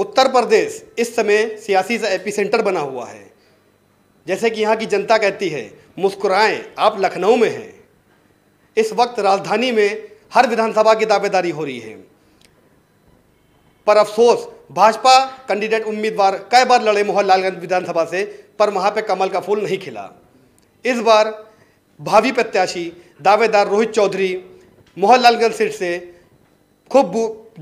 उत्तर प्रदेश इस समय सियासी से एपिसेंटर बना हुआ है जैसे कि यहाँ की जनता कहती है मुस्कुराएं आप लखनऊ में हैं इस वक्त राजधानी में हर विधानसभा की दावेदारी हो रही है पर अफसोस भाजपा कैंडिडेट उम्मीदवार कई बार लड़े मोहनलालगंज विधानसभा से पर वहाँ पे कमल का फूल नहीं खिला इस बार भावी प्रत्याशी दावेदार रोहित चौधरी मोहनलालगंज सीट से खूब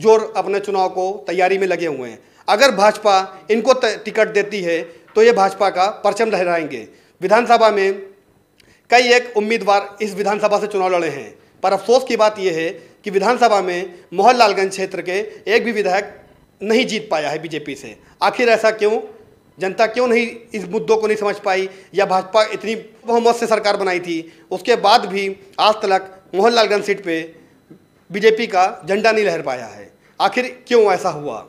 जोर अपने चुनाव को तैयारी में लगे हुए हैं अगर भाजपा इनको टिकट देती है तो ये भाजपा का परचम लहराएंगे विधानसभा में कई एक उम्मीदवार इस विधानसभा से चुनाव लड़े हैं पर अफसोस की बात यह है कि विधानसभा में मोहनलालगंज क्षेत्र के एक भी विधायक नहीं जीत पाया है बीजेपी से आखिर ऐसा क्यों जनता क्यों नहीं इस मुद्दों को नहीं समझ पाई या भाजपा इतनी बहुमत से सरकार बनाई थी उसके बाद भी आज तक मोहनलालगंज सीट पर बीजेपी का झंडा नहीं लहर पाया है आखिर क्यों ऐसा हुआ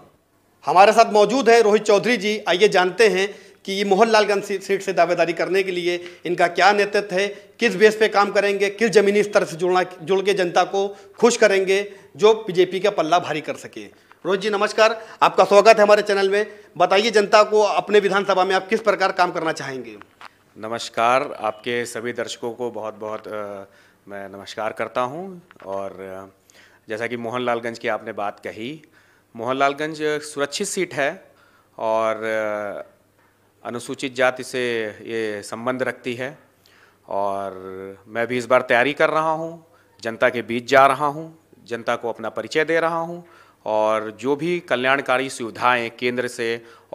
हमारे साथ मौजूद है रोहित चौधरी जी आइए जानते हैं कि ये मोहन लालगंज सीट से दावेदारी करने के लिए इनका क्या नेतृत्व है किस बेस पे काम करेंगे किस जमीनी स्तर से जुड़ना जुड़ के जनता को खुश करेंगे जो बीजेपी का पल्ला भारी कर सके रोहित जी नमस्कार आपका स्वागत है हमारे चैनल में बताइए जनता को अपने विधानसभा में आप किस प्रकार काम करना चाहेंगे नमस्कार आपके सभी दर्शकों को बहुत बहुत आ, मैं नमस्कार करता हूँ और जैसा कि मोहनलालगंज की आपने बात कही मोहनलालगंज सुरक्षित सीट है और अनुसूचित जाति से ये संबंध रखती है और मैं भी इस बार तैयारी कर रहा हूँ जनता के बीच जा रहा हूँ जनता को अपना परिचय दे रहा हूँ और जो भी कल्याणकारी सुविधाएं केंद्र से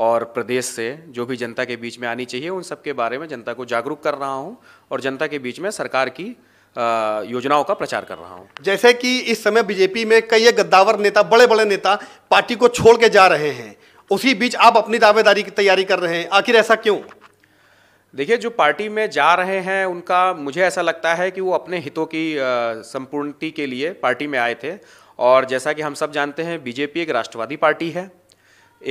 और प्रदेश से जो भी जनता के बीच में आनी चाहिए उन सब के बारे में जनता को जागरूक कर रहा हूँ और जनता के बीच में सरकार की योजनाओं का प्रचार कर रहा हूँ जैसे कि इस समय बीजेपी में कई गद्दावर नेता बड़े बड़े नेता पार्टी को छोड़ के जा रहे हैं उसी बीच आप अपनी दावेदारी की तैयारी कर रहे हैं आखिर ऐसा क्यों देखिए जो पार्टी में जा रहे हैं उनका मुझे ऐसा लगता है कि वो अपने हितों की संपूर्णति के लिए पार्टी में आए थे और जैसा कि हम सब जानते हैं बीजेपी एक राष्ट्रवादी पार्टी है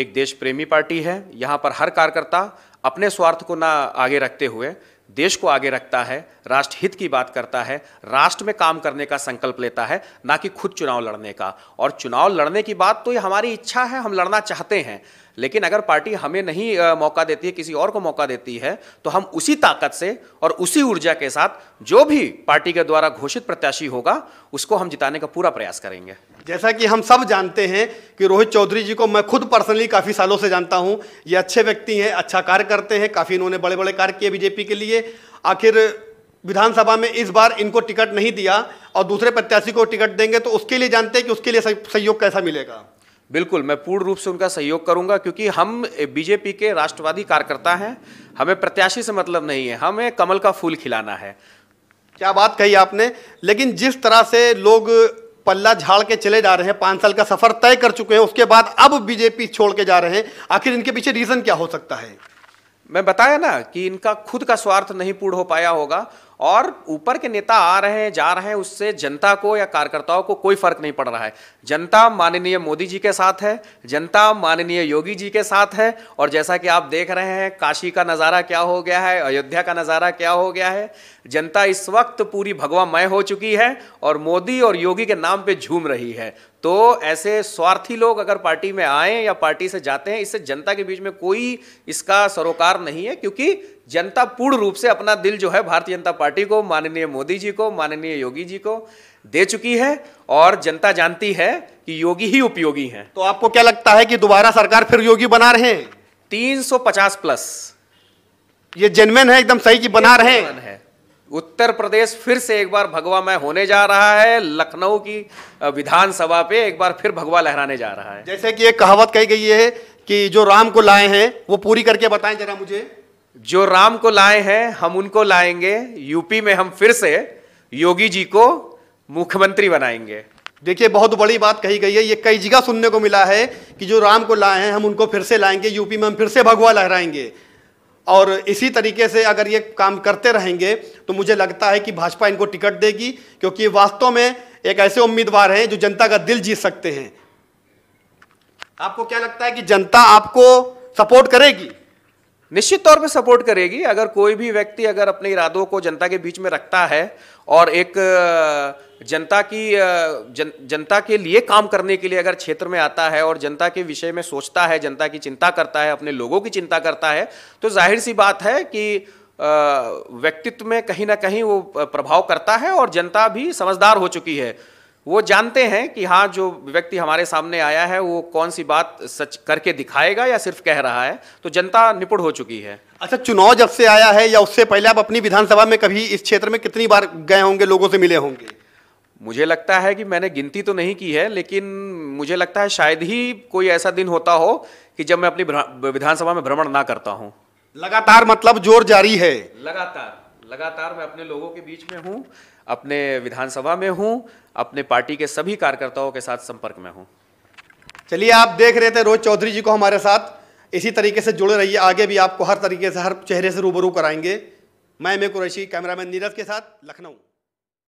एक देश प्रेमी पार्टी है यहाँ पर हर कार्यकर्ता अपने स्वार्थ को ना आगे रखते हुए देश को आगे रखता है राष्ट्र हित की बात करता है राष्ट्र में काम करने का संकल्प लेता है ना कि खुद चुनाव लड़ने का और चुनाव लड़ने की बात तो ये हमारी इच्छा है हम लड़ना चाहते हैं लेकिन अगर पार्टी हमें नहीं मौका देती है किसी और को मौका देती है तो हम उसी ताकत से और उसी ऊर्जा के साथ जो भी पार्टी के द्वारा घोषित प्रत्याशी होगा उसको हम जिताने का पूरा प्रयास करेंगे जैसा कि हम सब जानते हैं कि रोहित चौधरी जी को मैं खुद पर्सनली काफ़ी सालों से जानता हूं ये अच्छे व्यक्ति हैं अच्छा कार्य करते हैं काफ़ी इन्होंने बड़े बड़े कार्य किए बीजेपी के लिए आखिर विधानसभा में इस बार इनको टिकट नहीं दिया और दूसरे प्रत्याशी को टिकट देंगे तो उसके लिए जानते हैं कि उसके लिए सहयोग कैसा मिलेगा बिल्कुल मैं पूर्ण रूप से उनका सहयोग करूंगा क्योंकि हम बीजेपी के राष्ट्रवादी कार्यकर्ता हैं हमें प्रत्याशी से मतलब नहीं है हमें कमल का फूल खिलाना है क्या बात कही आपने लेकिन जिस तरह से लोग पल्ला झाड़ के चले जा रहे हैं पाँच साल का सफर तय कर चुके हैं उसके बाद अब बीजेपी छोड़ के जा रहे हैं आखिर इनके पीछे रीजन क्या हो सकता है मैं बताया ना कि इनका खुद का स्वार्थ नहीं पूर्ण हो पाया होगा और ऊपर के नेता आ रहे हैं जा रहे हैं उससे जनता को या कार्यकर्ताओं को कोई फर्क नहीं पड़ रहा है जनता माननीय मोदी जी के साथ है जनता माननीय योगी जी के साथ है और जैसा कि आप देख रहे हैं काशी का नज़ारा क्या हो गया है अयोध्या का नज़ारा क्या हो गया है जनता इस वक्त पूरी भगवामय हो चुकी है और मोदी और योगी के नाम पर झूम रही है तो ऐसे स्वार्थी लोग अगर पार्टी में आए या पार्टी से जाते हैं इससे जनता के बीच में कोई इसका सरोकार नहीं है क्योंकि जनता पूर्ण रूप से अपना दिल जो है भारतीय जनता पार्टी को माननीय मोदी जी को माननीय योगी जी को दे चुकी है और जनता जानती है कि योगी ही उपयोगी हैं तो आपको क्या लगता है कि दोबारा सरकार फिर योगी बना रहे हैं तीन प्लस ये जेनमेन है एकदम सही कि बना रहे हैं उत्तर प्रदेश फिर से एक बार भगवा मैं होने जा रहा है लखनऊ की विधानसभा पे एक बार फिर भगवा लहराने जा रहा है जैसे कि एक कहावत कही गई है कि जो राम को लाए हैं वो पूरी करके बताएं जरा मुझे जो राम को लाए हैं हम उनको लाएंगे यूपी में हम फिर से योगी जी को मुख्यमंत्री बनाएंगे देखिए बहुत बड़ी बात कही गई है ये कई जगह सुनने को मिला है कि जो राम को लाए हैं हम उनको फिर से लाएंगे यूपी में हम फिर से भगवा लहराएंगे और इसी तरीके से अगर ये काम करते रहेंगे तो मुझे लगता है कि भाजपा इनको टिकट देगी क्योंकि वास्तव में एक ऐसे उम्मीदवार हैं जो जनता का दिल जीत सकते हैं आपको क्या लगता है कि जनता आपको सपोर्ट करेगी निश्चित तौर पे सपोर्ट करेगी अगर कोई भी व्यक्ति अगर अपने इरादों को जनता के बीच में रखता है और एक जनता की जन, जनता के लिए काम करने के लिए अगर क्षेत्र में आता है और जनता के विषय में सोचता है जनता की चिंता करता है अपने लोगों की चिंता करता है तो जाहिर सी बात है कि व्यक्तित्व में कहीं ना कहीं वो प्रभाव करता है और जनता भी समझदार हो चुकी है वो जानते हैं कि हाँ जो व्यक्ति हमारे सामने आया है वो कौन सी बात सच करके दिखाएगा या सिर्फ कह रहा है तो जनता निपुण हो चुकी है अच्छा चुनाव जब से आया है या उससे पहले आप अपनी विधानसभा में कभी इस क्षेत्र में कितनी बार गए होंगे लोगों से मिले होंगे मुझे लगता है कि मैंने गिनती तो नहीं की है लेकिन मुझे लगता है शायद ही कोई ऐसा दिन होता हो कि जब मैं अपनी विधानसभा में भ्रमण ना करता हूँ लगातार मतलब जोर जारी है लगातार लगातार मैं अपने लोगों के बीच में हूँ अपने विधानसभा में हूँ अपने पार्टी के सभी कार्यकर्ताओं के साथ संपर्क में हूँ चलिए आप देख रहे थे रोहित चौधरी जी को हमारे साथ इसी तरीके से जुड़े रहिए आगे भी आपको हर तरीके से हर चेहरे से रूबरू कराएंगे मैं मे कुरैशी कैमरामैन नीरज के साथ लखनऊ